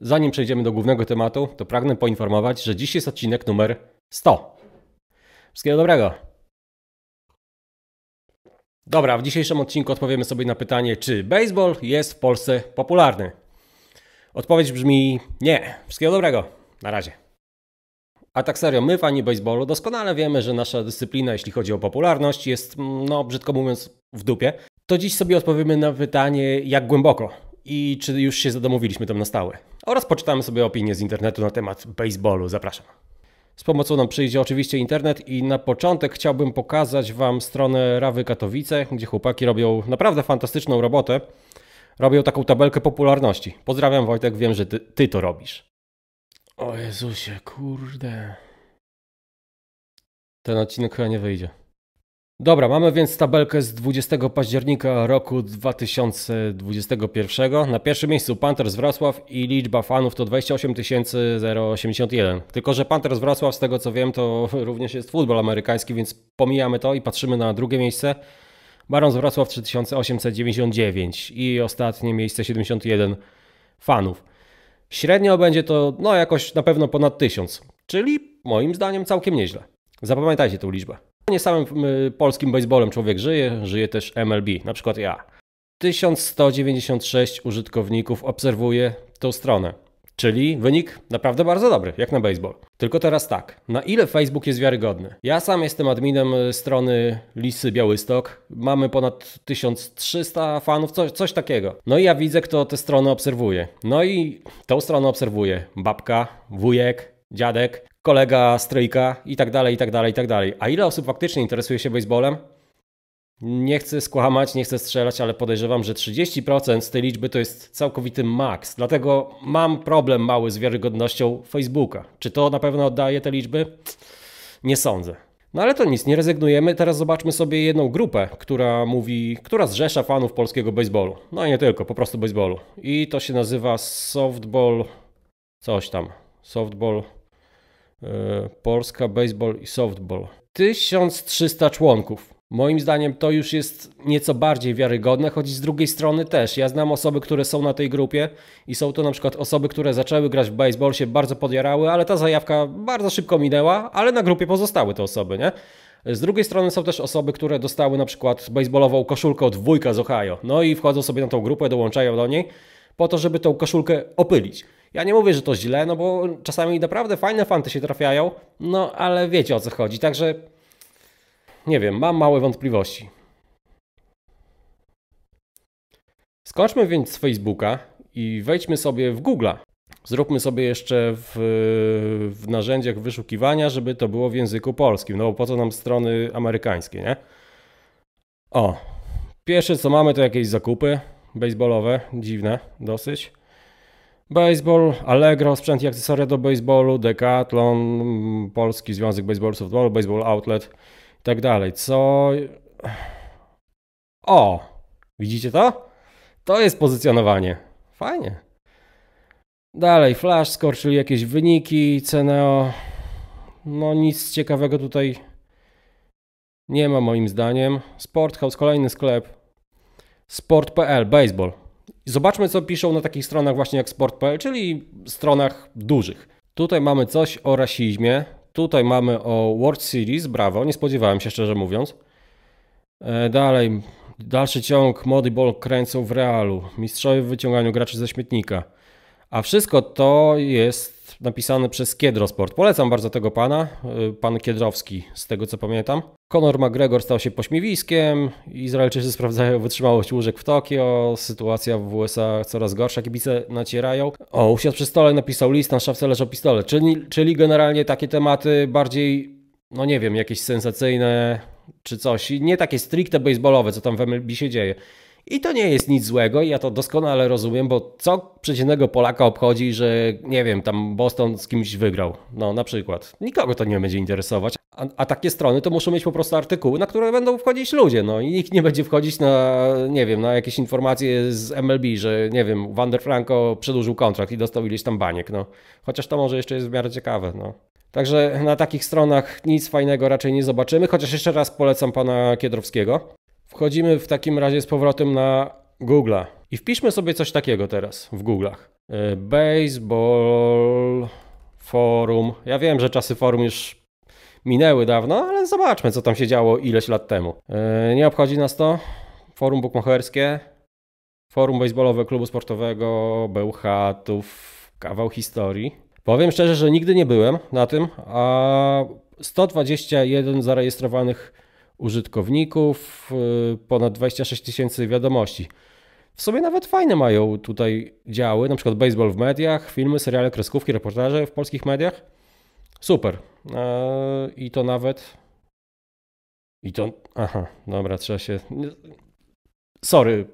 Zanim przejdziemy do głównego tematu, to pragnę poinformować, że dziś jest odcinek numer 100. Wszystkiego dobrego! Dobra, w dzisiejszym odcinku odpowiemy sobie na pytanie, czy baseball jest w Polsce popularny. Odpowiedź brzmi nie. Wszystkiego dobrego. Na razie. A tak serio, my fani baseballu doskonale wiemy, że nasza dyscyplina, jeśli chodzi o popularność, jest, mm, no brzydko mówiąc, w dupie. To dziś sobie odpowiemy na pytanie, jak głęboko i czy już się zadomowiliśmy tam na stałe. Oraz poczytamy sobie opinie z internetu na temat baseballu. Zapraszam. Z pomocą nam przyjdzie oczywiście internet i na początek chciałbym pokazać Wam stronę Rawy Katowice, gdzie chłopaki robią naprawdę fantastyczną robotę. Robią taką tabelkę popularności. Pozdrawiam Wojtek, wiem, że ty, ty to robisz. O Jezusie, kurde. Ten odcinek chyba nie wyjdzie. Dobra, mamy więc tabelkę z 20 października roku 2021. Na pierwszym miejscu Panthers Wrocław i liczba fanów to 28 081. Tylko, że Panthers Wrocław, z tego co wiem, to również jest futbol amerykański, więc pomijamy to i patrzymy na drugie miejsce. Barons Wrocław 3899 i ostatnie miejsce 71 fanów. Średnio będzie to no jakoś na pewno ponad 1000, czyli moim zdaniem całkiem nieźle. Zapamiętajcie tą liczbę nie samym polskim baseballem człowiek żyje, żyje też MLB, na przykład ja. 1196 użytkowników obserwuje tą stronę. Czyli wynik naprawdę bardzo dobry, jak na baseball. Tylko teraz tak, na ile Facebook jest wiarygodny? Ja sam jestem adminem e, strony Lisy Białystok, mamy ponad 1300 fanów, coś, coś takiego. No i ja widzę, kto tę stronę obserwuje. No i tą stronę obserwuje babka, wujek, dziadek, kolega z trójka i tak dalej, i tak dalej, i tak dalej. A ile osób faktycznie interesuje się baseballem? Nie chcę skłamać, nie chcę strzelać, ale podejrzewam, że 30% z tej liczby to jest całkowity maks. Dlatego mam problem mały z wiarygodnością Facebooka. Czy to na pewno oddaje te liczby? Nie sądzę. No ale to nic, nie rezygnujemy. Teraz zobaczmy sobie jedną grupę, która mówi, która zrzesza fanów polskiego baseballu. No i nie tylko, po prostu baseballu. I to się nazywa softball coś tam. Softball E, Polska Baseball i Softball. 1300 członków. Moim zdaniem to już jest nieco bardziej wiarygodne, choć z drugiej strony też. Ja znam osoby, które są na tej grupie i są to na przykład osoby, które zaczęły grać w baseball, się bardzo podjarały, ale ta zajawka bardzo szybko minęła, ale na grupie pozostały te osoby, nie? Z drugiej strony są też osoby, które dostały na przykład baseballową koszulkę od wujka z Ohio, no i wchodzą sobie na tą grupę, dołączają do niej po to, żeby tą koszulkę opylić. Ja nie mówię, że to źle, no bo czasami naprawdę fajne fanty się trafiają, no ale wiecie o co chodzi, także nie wiem, mam małe wątpliwości. Skończmy więc z Facebooka i wejdźmy sobie w Google'a. Zróbmy sobie jeszcze w, w, narzędziach wyszukiwania, żeby to było w języku polskim, no bo po co nam strony amerykańskie, nie? O, pierwsze co mamy to jakieś zakupy baseballowe, dziwne dosyć. Baseball, Allegro, sprzęt i akcesoria do baseballu, Decathlon, Polski Związek Baseball Softball, Baseball Outlet i tak dalej. Co... O! Widzicie to? To jest pozycjonowanie. Fajnie. Dalej, Flash Score, czyli jakieś wyniki, Ceneo. No nic ciekawego tutaj nie ma moim zdaniem. Sport House, kolejny sklep. Sport.pl, baseball. I zobaczmy, co piszą na takich stronach właśnie jak sport.pl, czyli stronach dużych. Tutaj mamy coś o rasizmie, tutaj mamy o World Series, brawo, nie spodziewałem się szczerze mówiąc. E, dalej, dalszy ciąg Modiball kręcą w Realu, mistrzowie w wyciąganiu graczy ze śmietnika. A wszystko to jest napisane przez Kiedrosport. Polecam bardzo tego pana, y, pan Kiedrowski, z tego co pamiętam. Conor McGregor stał się pośmiewiskiem, Izraelczycy sprawdzają wytrzymałość łóżek w Tokio, sytuacja w USA coraz gorsza, kibice nacierają. O, usiadł przy stole, napisał list, na szafce leżał pistolet, czyli, czyli generalnie takie tematy bardziej, no nie wiem, jakieś sensacyjne czy coś. Nie takie stricte baseballowe, co tam w MLB się dzieje. I to nie jest nic złego, ja to doskonale rozumiem, bo co przeciętnego Polaka obchodzi, że nie wiem, tam Boston z kimś wygrał, no na przykład. Nikogo to nie będzie interesować, a, a takie strony to muszą mieć po prostu artykuły, na które będą wchodzić ludzie, no i nikt nie będzie wchodzić na, nie wiem, na jakieś informacje z MLB, że nie wiem, Wander Franco przedłużył kontrakt i dostał ileś tam baniek, no. Chociaż to może jeszcze jest w miarę ciekawe, no. Także na takich stronach nic fajnego raczej nie zobaczymy, chociaż jeszcze raz polecam pana Kiedrowskiego. Wchodzimy w takim razie z powrotem na Googlea i wpiszmy sobie coś takiego teraz w Google'ach. Y, baseball forum. Ja wiem, że czasy forum już minęły dawno, ale zobaczmy, co tam się działo ileś lat temu. Y, nie obchodzi nas to. Forum bukmacherskie, forum baseballowe klubu sportowego Bełchatów, kawał historii. Powiem szczerze, że nigdy nie byłem na tym, a 121 zarejestrowanych użytkowników, y, ponad 26 tysięcy wiadomości. W sobie nawet fajne mają tutaj działy, na przykład baseball w mediach, filmy, seriale, kreskówki, reportaże w polskich mediach. Super. E, I to nawet. I to. Aha, dobra, trzeba się. Sorry.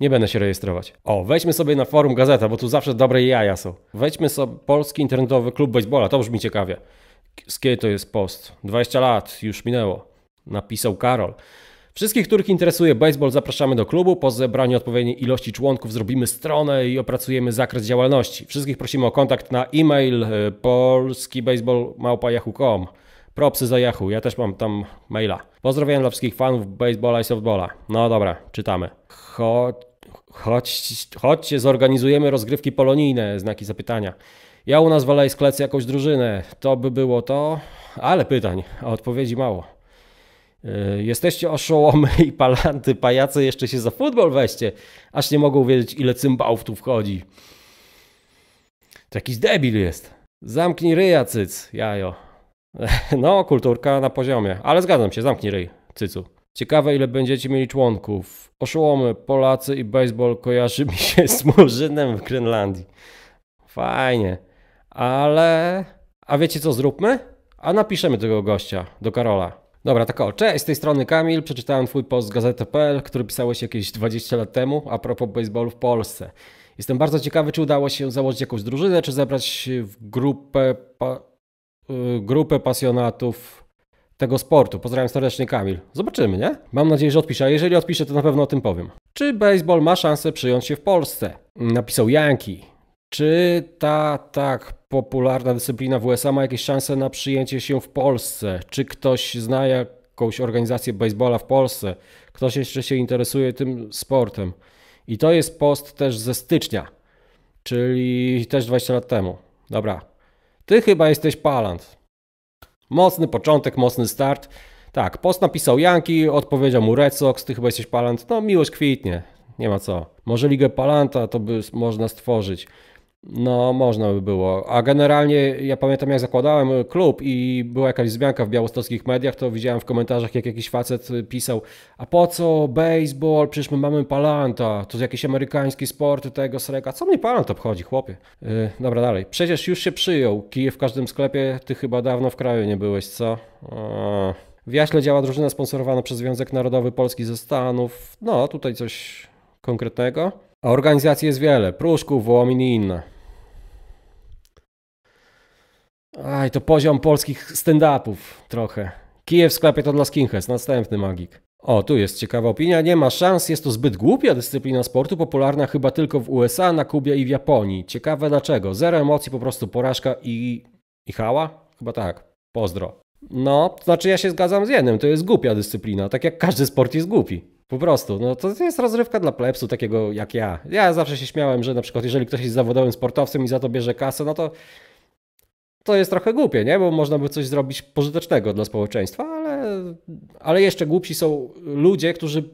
Nie będę się rejestrować. O, wejdźmy sobie na forum gazeta, bo tu zawsze dobre jaja są. Wejdźmy sobie Polski Internetowy Klub Baseballa, to brzmi ciekawie. Z kiedy to jest post? 20 lat, już minęło napisał Karol. Wszystkich, których interesuje baseball, zapraszamy do klubu. Po zebraniu odpowiedniej ilości członków zrobimy stronę i opracujemy zakres działalności. Wszystkich prosimy o kontakt na e-mail e, polskibaseball.yahoo.com Propsy za Yahoo, ja też mam tam maila. Pozdrawiam dla wszystkich fanów baseballa i softballa. No dobra, czytamy. Cho chodź, chodźcie, zorganizujemy rozgrywki polonijne, znaki zapytania. Ja u nas w Alei sklecę jakąś drużynę. To by było to, ale pytań, a odpowiedzi mało. E, jesteście oszołomy i palanty, pajace, jeszcze się za futbol weźcie. Aż nie mogą wiedzieć, ile cymbałów tu wchodzi. To jakiś debil jest. Zamknij ryja, cyc, jajo. No, kulturka na poziomie. Ale zgadzam się, zamknij ryj, cycu. Ciekawe, ile będziecie mieli członków. Oszołomy, Polacy i baseball kojarzy mi się z Murzynem w Grenlandii. Fajnie. Ale... A wiecie co zróbmy? A napiszemy tego gościa do Karola. Dobra, tak o, cześć, z tej strony Kamil, przeczytałem twój post z gazety.pl, który pisałeś jakieś 20 lat temu a propos baseballu w Polsce. Jestem bardzo ciekawy, czy udało się założyć jakąś drużynę, czy zebrać w grupę, pa, y, grupę pasjonatów tego sportu. Pozdrawiam serdecznie Kamil. Zobaczymy, nie? Mam nadzieję, że odpiszę, a jeżeli odpiszę, to na pewno o tym powiem. Czy baseball ma szansę przyjąć się w Polsce? Napisał Yankee. Czy ta tak popularna dyscyplina w USA ma jakieś szanse na przyjęcie się w Polsce? Czy ktoś zna jakąś organizację baseballa w Polsce? Ktoś jeszcze się interesuje tym sportem? I to jest post też ze stycznia, czyli też 20 lat temu. Dobra. Ty chyba jesteś palant. Mocny początek, mocny start. Tak, post napisał Janki, odpowiedział mu Red Sox, ty chyba jesteś palant. No miłość kwitnie, nie ma co. Może ligę palanta to by można stworzyć. No, można by było. A generalnie ja pamiętam, jak zakładałem e, klub i była jakaś zmianka w białostockich mediach, to widziałem w komentarzach, jak jakiś facet e, pisał: A po co baseball? Przecież my mamy palanta. To jakiś amerykański sport tego sreka. Co mnie palant obchodzi, chłopie? Yy, dobra, dalej. Przecież już się przyjął. Kije w każdym sklepie. Ty chyba dawno w kraju nie byłeś, co? A... W Jaśle działa drużyna sponsorowana przez Związek Narodowy Polski ze Stanów. No, tutaj coś konkretnego. A organizacji jest wiele. Pruszków, Wołomin i inne. Aj, to poziom polskich stand-upów trochę. Kije w sklepie to dla skinheads, następny magik. O, tu jest ciekawa opinia. Nie ma szans, jest to zbyt głupia dyscyplina sportu, popularna chyba tylko w USA, na Kubie i w Japonii. Ciekawe dlaczego. Zero emocji, po prostu porażka i... i hała? Chyba tak. Pozdro. No, to znaczy ja się zgadzam z jednym, to jest głupia dyscyplina, tak jak każdy sport jest głupi. Po prostu, no to jest rozrywka dla plebsu, takiego jak ja. Ja zawsze się śmiałem, że na przykład jeżeli ktoś jest zawodowym sportowcem i za to bierze kasę, no to to jest trochę głupie, nie? bo można by coś zrobić pożytecznego dla społeczeństwa, ale, ale jeszcze głupsi są ludzie, którzy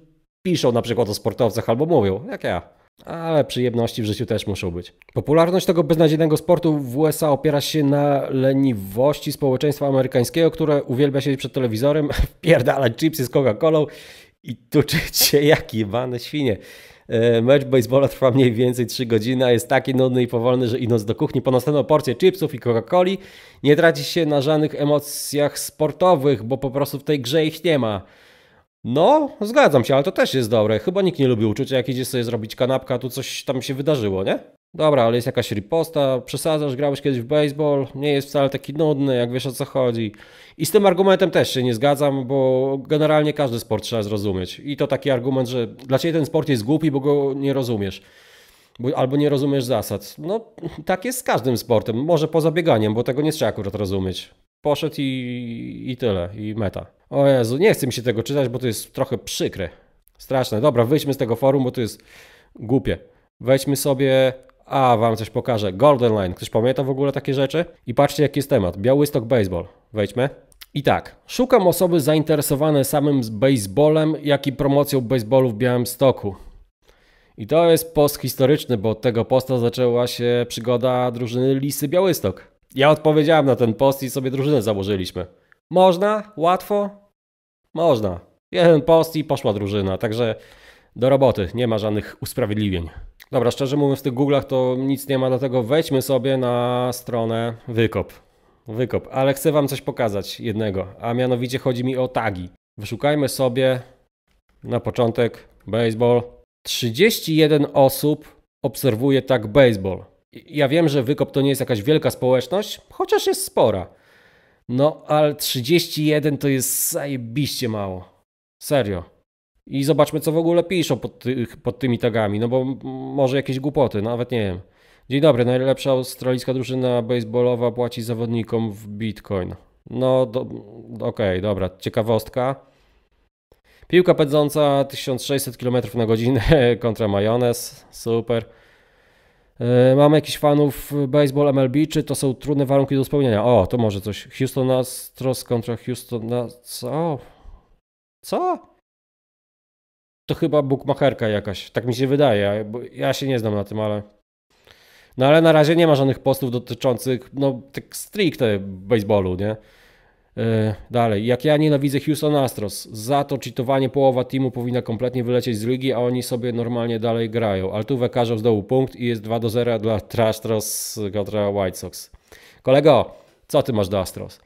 piszą na przykład o sportowcach albo mówią, jak ja. Ale przyjemności w życiu też muszą być. Popularność tego beznadziejnego sportu w USA opiera się na leniwości społeczeństwa amerykańskiego, które uwielbia siedzieć przed telewizorem, pierdalać chipsy z Coca-Colą i tuczyć się jak jebane świnie. E, mecz baseballa trwa mniej więcej 3 godziny, a jest taki nudny i powolny, że idąc do kuchni po następną porcję chipsów i Coca-Coli nie traci się na żadnych emocjach sportowych, bo po prostu w tej grze ich nie ma. No, zgadzam się, ale to też jest dobre. Chyba nikt nie lubi uczucia, jak idzie sobie zrobić kanapka, a tu coś tam się wydarzyło, nie? Dobra, ale jest jakaś riposta, przesadzasz, grałeś kiedyś w baseball, nie jest wcale taki nudny, jak wiesz o co chodzi. I z tym argumentem też się nie zgadzam, bo generalnie każdy sport trzeba zrozumieć. I to taki argument, że dla ciebie ten sport jest głupi, bo go nie rozumiesz. Bo, albo nie rozumiesz zasad. No, tak jest z każdym sportem, może poza bieganiem, bo tego nie trzeba akurat rozumieć. Poszedł i, i tyle, i meta. O Jezu, nie chcę mi się tego czytać, bo to jest trochę przykre. Straszne. Dobra, wyjdźmy z tego forum, bo to jest głupie. Wejdźmy sobie a wam coś pokażę. Golden Line, ktoś pamięta w ogóle takie rzeczy? I patrzcie jaki jest temat, Białystok Baseball, wejdźmy. I tak, szukam osoby zainteresowane samym baseballem, jak i promocją baseballu w Białymstoku. I to jest post historyczny, bo od tego posta zaczęła się przygoda drużyny Lisy Białystok. Ja odpowiedziałem na ten post i sobie drużynę założyliśmy. Można? Łatwo? Można. Jeden post i poszła drużyna, także do roboty, nie ma żadnych usprawiedliwień. Dobra, szczerze mówiąc, w tych Google'ach to nic nie ma, dlatego wejdźmy sobie na stronę wykop. Wykop, ale chcę Wam coś pokazać jednego, a mianowicie chodzi mi o tagi. Wyszukajmy sobie na początek baseball. 31 osób obserwuje tag baseball. Ja wiem, że wykop to nie jest jakaś wielka społeczność, chociaż jest spora. No, ale 31 to jest zajebiście mało. Serio i zobaczmy, co w ogóle piszą pod, ty, pod tymi tagami, no bo może jakieś głupoty, no nawet nie wiem. Dzień dobry, najlepsza australijska drużyna baseballowa płaci zawodnikom w bitcoin. No, do, okej, okay, dobra, ciekawostka. Piłka pędząca 1600 km na godzinę kontra majonez, super. E, mamy jakichś fanów baseball MLB, czy to są trudne warunki do spełnienia? O, to może coś. Houston Astros kontra Houston na... Co? Co? to chyba bukmacherka jakaś. Tak mi się wydaje, bo ja się nie znam na tym, ale. No ale na razie nie ma żadnych postów dotyczących, no, tak stricte baseballu, nie? Yy, dalej, jak ja nienawidzę Houston Astros, za to cheatowanie połowa teamu powinna kompletnie wylecieć z ligi, a oni sobie normalnie dalej grają. Ale tu z dołu punkt i jest 2 do 0 dla Astros kontra White Sox. Kolego, co ty masz do Astros?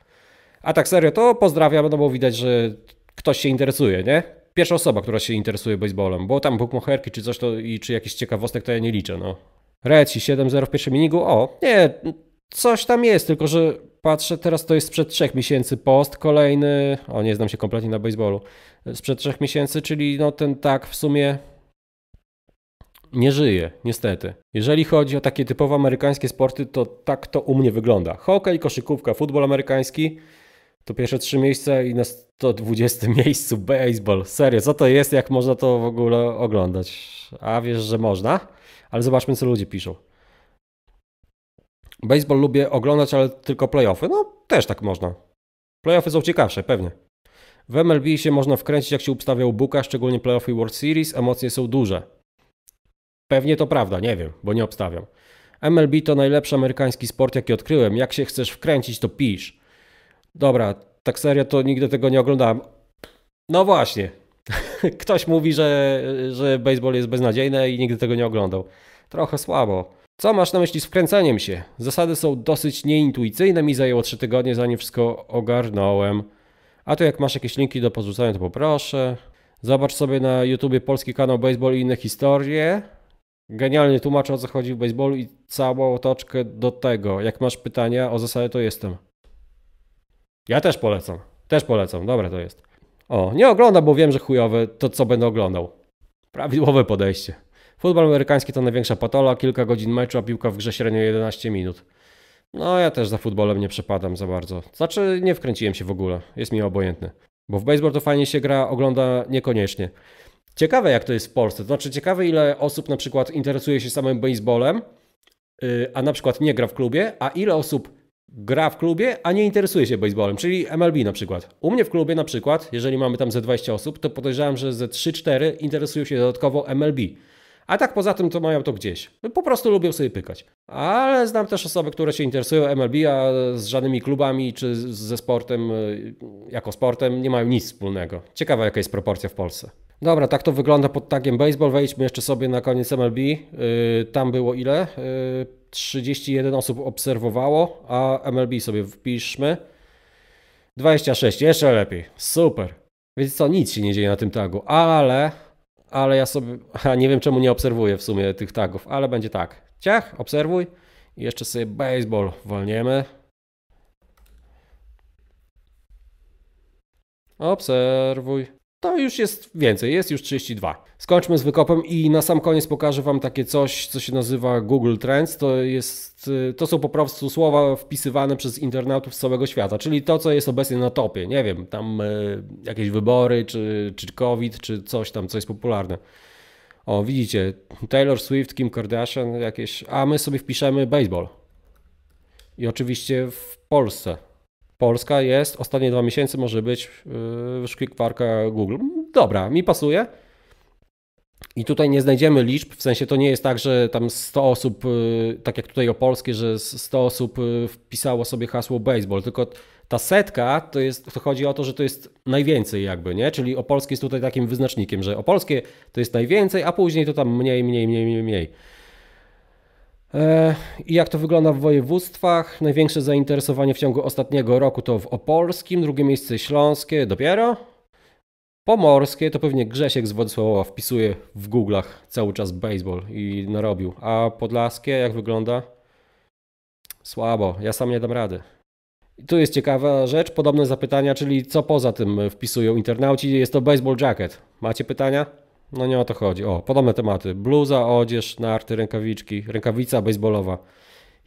A tak serio, to pozdrawiam, no bo widać, że ktoś się interesuje, nie? pierwsza osoba, która się interesuje baseballem, bo tam bookmacherki czy coś to i czy jakiś ciekawostek to ja nie liczę, no. Reci 7-0 w pierwszym inningu, o, nie, coś tam jest, tylko że patrzę, teraz to jest sprzed trzech miesięcy post, kolejny, o nie znam się kompletnie na baseballu, sprzed trzech miesięcy, czyli no ten tak w sumie nie żyje, niestety. Jeżeli chodzi o takie typowo amerykańskie sporty, to tak to u mnie wygląda. Hokej, koszykówka, futbol amerykański – to pierwsze trzy miejsca i na 120 miejscu baseball. Serio, co to jest, jak można to w ogóle oglądać? A wiesz, że można, ale zobaczmy, co ludzie piszą. Baseball lubię oglądać, ale tylko playoffy. No, też tak można. Playoffy są ciekawsze, pewnie. W MLB się można wkręcić, jak się obstawia Buka, szczególnie playoffy World Series, emocje są duże. Pewnie to prawda, nie wiem, bo nie obstawiam. MLB to najlepszy amerykański sport, jaki odkryłem. Jak się chcesz wkręcić, to pisz. Dobra, tak serio to nigdy tego nie oglądałem. No właśnie. Ktoś mówi, że, że baseball jest beznadziejny i nigdy tego nie oglądał. Trochę słabo. Co masz na myśli z wkręceniem się? Zasady są dosyć nieintuicyjne, mi zajęło 3 tygodnie zanim wszystko ogarnąłem. A to jak masz jakieś linki do porzucania to poproszę. Zobacz sobie na YouTubie polski kanał Baseball i inne historie. Genialnie tłumaczę o co chodzi w baseballu i całą otoczkę do tego. Jak masz pytania o zasadę to jestem. Ja też polecam. Też polecam. Dobre to jest. O, nie oglądam, bo wiem, że chujowe to, co będę oglądał. Prawidłowe podejście. Futbol amerykański to największa patola, kilka godzin meczu, a piłka w grze średnio 11 minut. No, ja też za futbolem nie przepadam za bardzo. Znaczy, nie wkręciłem się w ogóle. Jest mi obojętny. Bo w baseball to fajnie się gra, ogląda niekoniecznie. Ciekawe, jak to jest w Polsce. znaczy, ciekawe, ile osób na przykład interesuje się samym baseballem, y, a na przykład nie gra w klubie, a ile osób gra w klubie, a nie interesuje się baseballem, czyli MLB na przykład. U mnie w klubie na przykład, jeżeli mamy tam ze 20 osób, to podejrzewam, że ze 3-4 interesują się dodatkowo MLB. A tak poza tym to mają to gdzieś. No, po prostu lubią sobie pykać. Ale znam też osoby, które się interesują MLB, a z żadnymi klubami czy ze sportem, y, jako sportem, nie mają nic wspólnego. Ciekawa jaka jest proporcja w Polsce. Dobra, tak to wygląda pod tagiem baseball. Wejdźmy jeszcze sobie na koniec MLB. Yy, tam było ile? Yy, 31 osób obserwowało, a MLB sobie wpiszmy. 26, jeszcze lepiej. Super. Więc co, nic się nie dzieje na tym tagu, ale, ale ja sobie, nie wiem czemu nie obserwuję w sumie tych tagów, ale będzie tak. Ciach, obserwuj. I jeszcze sobie baseball wolniemy. Obserwuj to już jest więcej, jest już 32. Skończmy z wykopem i na sam koniec pokażę Wam takie coś, co się nazywa Google Trends. To, jest, y, to są po prostu słowa wpisywane przez internautów z całego świata, czyli to, co jest obecnie na topie. Nie wiem, tam y, jakieś wybory, czy, czy COVID, czy coś tam, co jest popularne. O, widzicie, Taylor Swift, Kim Kardashian, jakieś, a my sobie wpiszemy baseball. I oczywiście w Polsce. Polska jest, ostatnie dwa miesiące może być w yy, wyszukiwarka Google. Dobra, mi pasuje. I tutaj nie znajdziemy liczb, w sensie to nie jest tak, że tam 100 osób, yy, tak jak tutaj o polskie, że 100 osób yy, wpisało sobie hasło baseball, tylko ta setka to, jest, to chodzi o to, że to jest najwięcej jakby, nie? Czyli opolskie jest tutaj takim wyznacznikiem, że opolskie to jest najwięcej, a później to tam mniej, mniej, mniej, mniej, mniej. E, I jak to wygląda w województwach? Największe zainteresowanie w ciągu ostatniego roku to w Opolskim, drugie miejsce Śląskie, dopiero? Pomorskie to pewnie Grzesiek z Władysławowa wpisuje w Google'ach cały czas baseball i narobił. A Podlaskie jak wygląda? Słabo, ja sam nie dam rady. I tu jest ciekawa rzecz, podobne zapytania, czyli co poza tym wpisują internauci, jest to baseball jacket. Macie pytania? No nie o to chodzi. O, podobne tematy. Bluza, odzież, narty, rękawiczki, rękawica baseballowa.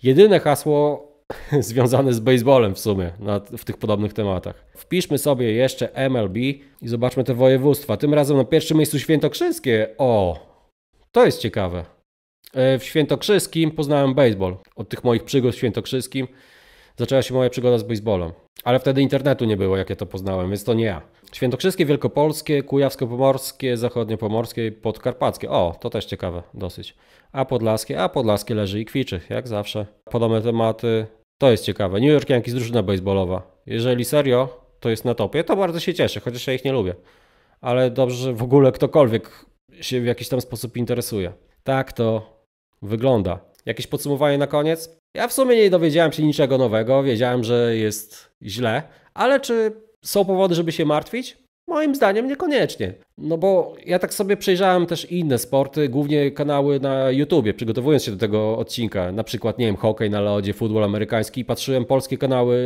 Jedyne hasło związane z baseballem w sumie na, w tych podobnych tematach. Wpiszmy sobie jeszcze MLB i zobaczmy te województwa. Tym razem na pierwszym miejscu świętokrzyskie. O, to jest ciekawe. E, w świętokrzyskim poznałem baseball. Od tych moich przygód w świętokrzyskim zaczęła się moja przygoda z baseballem. Ale wtedy internetu nie było, jak ja to poznałem, więc to nie ja. Świętokrzyskie, Wielkopolskie, Kujawsko-Pomorskie, Zachodnio-Pomorskie, Podkarpackie. O, to też ciekawe dosyć. A Podlaskie, a Podlaskie leży i kwiczy, jak zawsze. Podobne tematy. To jest ciekawe. New York Yankees drużyna baseballowa. Jeżeli serio, to jest na topie, to bardzo się cieszę, chociaż ja ich nie lubię. Ale dobrze, że w ogóle ktokolwiek się w jakiś tam sposób interesuje. Tak to wygląda. Jakieś podsumowanie na koniec? Ja w sumie nie dowiedziałem się niczego nowego, wiedziałem, że jest źle, ale czy są powody, żeby się martwić? Moim zdaniem niekoniecznie. No bo ja tak sobie przejrzałem też inne sporty, głównie kanały na YouTubie, przygotowując się do tego odcinka. Na przykład, nie wiem, hokej na lodzie, futbol amerykański i patrzyłem polskie kanały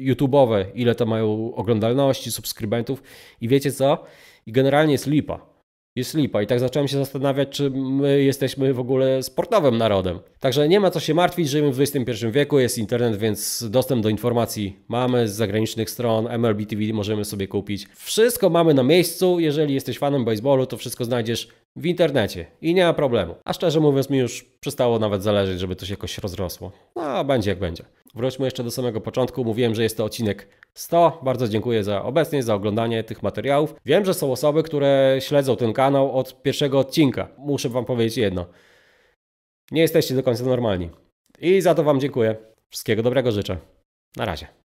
YouTube'owe, ile to mają oglądalności, subskrybentów i wiecie co? I generalnie jest lipa jest lipa. I tak zacząłem się zastanawiać, czy my jesteśmy w ogóle sportowym narodem. Także nie ma co się martwić, żyjemy w XXI wieku, jest internet, więc dostęp do informacji mamy z zagranicznych stron, MLB TV możemy sobie kupić. Wszystko mamy na miejscu, jeżeli jesteś fanem baseballu, to wszystko znajdziesz w internecie i nie ma problemu. A szczerze mówiąc mi już przestało nawet zależeć, żeby to się jakoś rozrosło. No, będzie jak będzie wróćmy jeszcze do samego początku. Mówiłem, że jest to odcinek 100. Bardzo dziękuję za obecność, za oglądanie tych materiałów. Wiem, że są osoby, które śledzą ten kanał od pierwszego odcinka. Muszę Wam powiedzieć jedno. Nie jesteście do końca normalni. I za to Wam dziękuję. Wszystkiego dobrego życzę. Na razie.